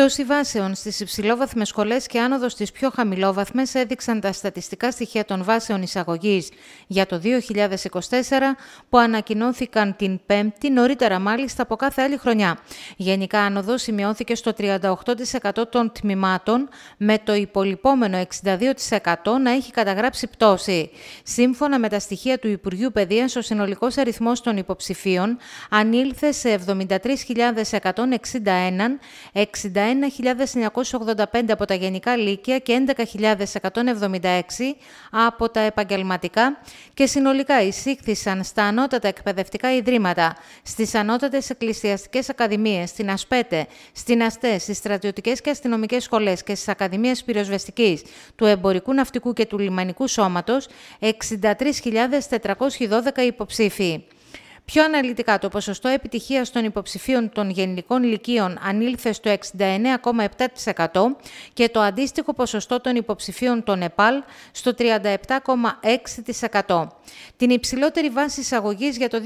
Πτώση βάσεων στις υψηλόβαθμες σχολές και άνοδος στις πιο χαμηλόβαθμες έδειξαν τα στατιστικά στοιχεία των βάσεων εισαγωγής για το 2024 που ανακοινώθηκαν την Πέμπτη, νωρίτερα μάλιστα από κάθε άλλη χρονιά. Γενικά, άνοδος σημειώθηκε στο 38% των τμήματων, με το υπολοιπόμενο 62% να έχει καταγράψει πτώση. Σύμφωνα με τα στοιχεία του Υπουργείου Παιδείας, ο συνολικός αριθμός των υποψηφίων ανήλθε σε 73.161, 1.985 από τα γενικά λύκεια και 11.176 από τα επαγγελματικά και συνολικά εισήχθησαν στα ανώτατα εκπαιδευτικά ιδρύματα, στις ανώτατες εκκλησιαστικές ακαδημίες, στην ΑΣΠΕΤΕ, στην ΑΣΤΕ, στις στρατιωτικές και αστυνομικές σχολές και στις ακαδημίες πυροσβεστικής, του εμπορικού ναυτικού και του λιμανικού σώματος 63.412 υποψήφοι. Πιο αναλυτικά, το ποσοστό επιτυχίας των υποψηφίων των γενικών λυκείων ανήλθε στο 69,7% και το αντίστοιχο ποσοστό των υποψηφίων των ΕΠΑΛ στο 37,6%. Την υψηλότερη βάση εισαγωγής για το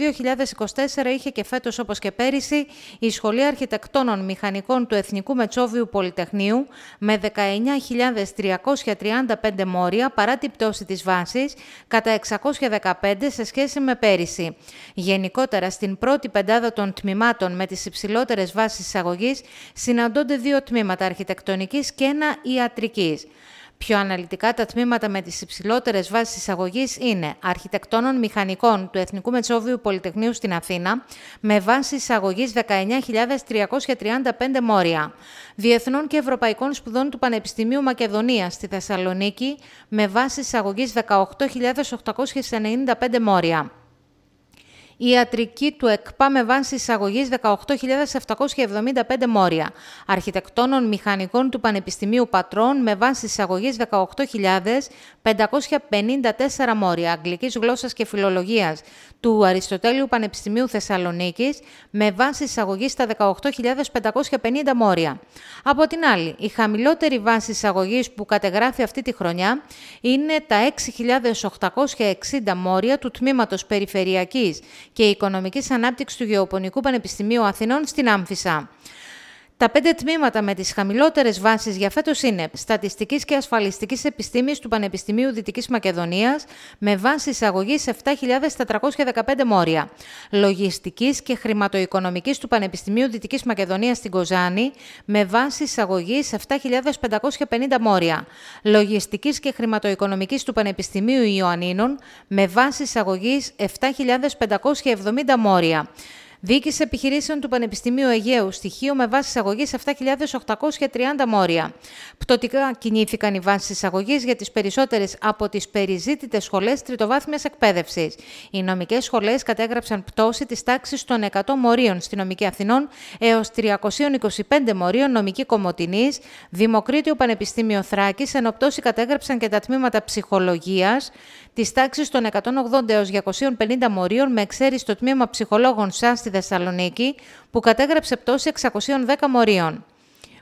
2024 είχε και φέτος όπως και πέρυσι η Σχολή Αρχιτεκτόνων Μηχανικών του Εθνικού Μετσόβιου Πολυτεχνείου με 19.335 μόρια παρά την πτώση της βάσης κατά 615 σε σχέση με πέρυσι γενικότερα στην πρώτη πεντάδα των τμήματων με τις υψηλότερες βάσεις εισαγωγής συναντώνται δύο τμήματα αρχιτεκτονικής και ένα ιατρικής. Πιο αναλυτικά τα τμήματα με τις υψηλότερες βάσεις εισαγωγής είναι αρχιτεκτόνων μηχανικών του Εθνικού Μετσόβιου Πολυτεχνείου στην Αθήνα με βάση εισαγωγής 19.335 μόρια, διεθνών και ευρωπαϊκών σπουδών του Πανεπιστημίου Μακεδονίας στη Θεσσαλονίκη με βάση εισαγωγής 18.895 μόρια ιατρική του ΕΚΠΑ με βάση εισαγωγή 18.775 μόρια, αρχιτεκτόνων μηχανικών του Πανεπιστημίου Πατρών με βάση εισαγωγή 18.554 μόρια, αγγλικής γλώσσας και φιλολογίας του Αριστοτέλειου Πανεπιστημίου Θεσσαλονίκης με βάση εισαγωγής στα 18.550 μόρια. Από την άλλη, η χαμηλότερη βάση εισαγωγής που κατεγράφει αυτή τη χρονιά είναι τα 6.860 μόρια του Τμήματος Περιφερειακής και Οικονομικής Ανάπτυξης του Γεωπονικού Πανεπιστημίου Αθηνών στην Άμφισα. Τα πέντε τμήματα με τις χαμηλότερες βάσεις για φέτος είναι Στατιστικής και Ασφαλιστικής Επιστήμης του Πανεπιστημίου Δυτικής Μακεδονίας με βάση εισαγωγή 7.415 μόρια, Λογιστικής και Χρηματοοικονομικής του Πανεπιστημίου Δυτικής Μακεδονίας στην Κοζάνη με βάση εισαγωγή 7.550 μόρια, Λογιστικής και Χρηματοοικονομικής του Πανεπιστημίου Ιωαννίνων με βάση εισαγωγής 7.570 μόρια. Διοίκηση επιχειρήσεων του Πανεπιστημίου Αιγαίου, στοιχείο με βάση εισαγωγής 7.830 μόρια. Πτωτικά κινήθηκαν οι βάσεις εισαγωγής για τις περισσότερες από τις περιζήτητες σχολές τριτοβάθμιας εκπαίδευσης. Οι νομικές σχολές κατέγραψαν πτώση της τάξης των 100 μορίων στη νομική Αθηνών έως 325 μορίων νομική Κομωτινής, Δημοκρίτιο Πανεπιστήμιο Θράκης, ενώ πτώση κατέγραψαν και τα τμήματα ψυχολογίας της τάξης των 180 έω 250 μορίων με εξαίρεση το τμήμα ψυχολόγων ΣΑ στη Θεσσαλονίκη, που κατέγραψε πτώση 610 μορίων.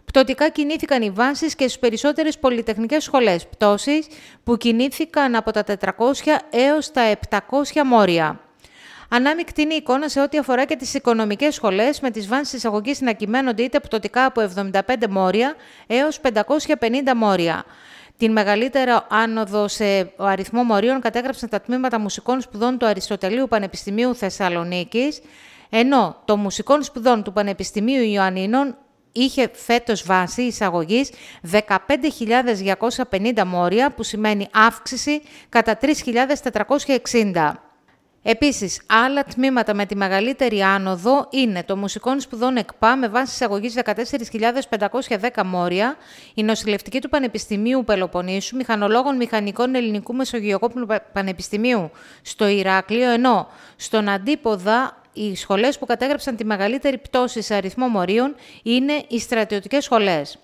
Πτωτικά κινήθηκαν οι βάσει και στις περισσότερες πολυτεχνικές σχολές, πτώσει που κινήθηκαν από τα 400 έως τα 700 μόρια. Ανάμεικτη είναι η εικόνα σε ό,τι αφορά και τις οικονομικές σχολές, με τις βάσει εισαγωγής να κυμαίνονται είτε πτωτικά από 75 μόρια έως 550 μόρια. Την μεγαλύτερη άνοδο σε αριθμό μορίων κατέγραψαν τα τμήματα μουσικών σπουδών του Αριστοτελείου Πανεπιστημίου Θεσσαλονίκης ενώ το μουσικών σπουδών του Πανεπιστημίου Ιωαννίνων είχε φέτος βάση εισαγωγής 15.250 μόρια, που σημαίνει αύξηση κατά 3.460. Επίσης, άλλα τμήματα με τη μεγαλύτερη άνοδο είναι το Μουσικών Σπουδών ΕΚΠΑ με βάση εισαγωγής 14.510 μόρια, η Νοσηλευτική του Πανεπιστημίου Πελοποννήσου, Μηχανολόγων Μηχανικών Ελληνικού Μεσογειακού Πανεπιστημίου στο Ηράκλειο, ενώ στον Αντίποδα οι σχολές που κατέγραψαν τη μεγαλύτερη πτώση σε αριθμό μορίων είναι οι στρατιωτικές σχολές.